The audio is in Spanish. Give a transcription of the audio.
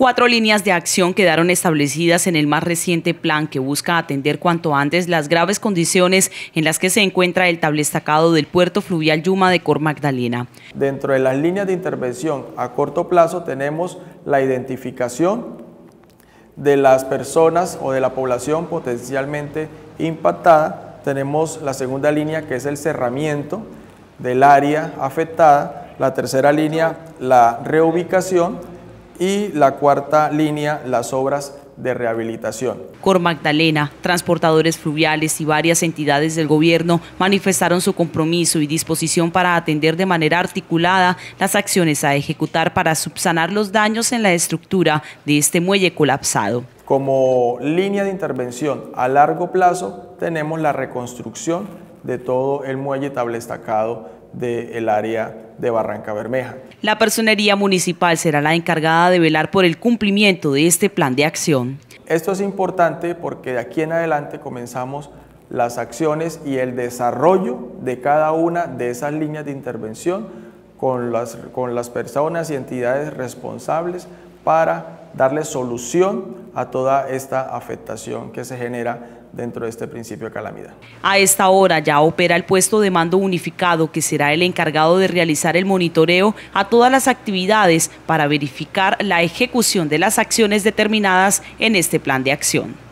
Cuatro líneas de acción quedaron establecidas en el más reciente plan que busca atender cuanto antes las graves condiciones en las que se encuentra el tablestacado del puerto fluvial Yuma de Cor Magdalena. Dentro de las líneas de intervención a corto plazo tenemos la identificación de las personas o de la población potencialmente impactada. Tenemos la segunda línea que es el cerramiento del área afectada. La tercera línea, la reubicación y la cuarta línea, las obras de rehabilitación. Cor Magdalena, transportadores fluviales y varias entidades del gobierno manifestaron su compromiso y disposición para atender de manera articulada las acciones a ejecutar para subsanar los daños en la estructura de este muelle colapsado. Como línea de intervención a largo plazo tenemos la reconstrucción de todo el muelle establestacado del área de Barranca Bermeja. La personería municipal será la encargada de velar por el cumplimiento de este plan de acción. Esto es importante porque de aquí en adelante comenzamos las acciones y el desarrollo de cada una de esas líneas de intervención con las, con las personas y entidades responsables para darle solución a toda esta afectación que se genera dentro de este principio de calamidad. A esta hora ya opera el puesto de mando unificado que será el encargado de realizar el monitoreo a todas las actividades para verificar la ejecución de las acciones determinadas en este plan de acción.